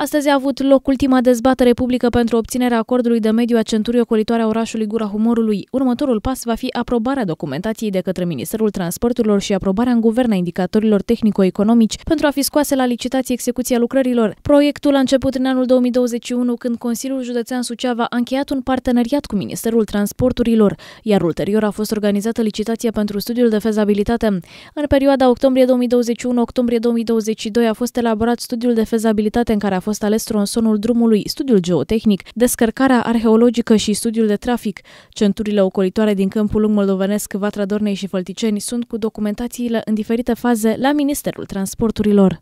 Astăzi a avut loc ultima dezbatere publică pentru obținerea acordului de mediu a centurii ocolitoare a orașului Gura Humorului. Următorul pas va fi aprobarea documentației de către Ministerul Transporturilor și aprobarea în guvern a indicatorilor tehnico-economici pentru a fi scoase la licitație execuția lucrărilor. Proiectul a început în anul 2021 când Consiliul Județean Suceava a încheiat un parteneriat cu Ministerul Transporturilor, iar ulterior a fost organizată licitația pentru studiul de fezabilitate. În perioada octombrie 2021-octombrie 2022 a fost elaborat studiul de fezabilitate în care a fost fost ales tronsonul drumului, studiul geotehnic, descărcarea arheologică și studiul de trafic. Centurile ocolitoare din câmpul lung moldovenesc, Vatra Dornei și Fălticeni sunt cu documentațiile în diferite faze la Ministerul Transporturilor.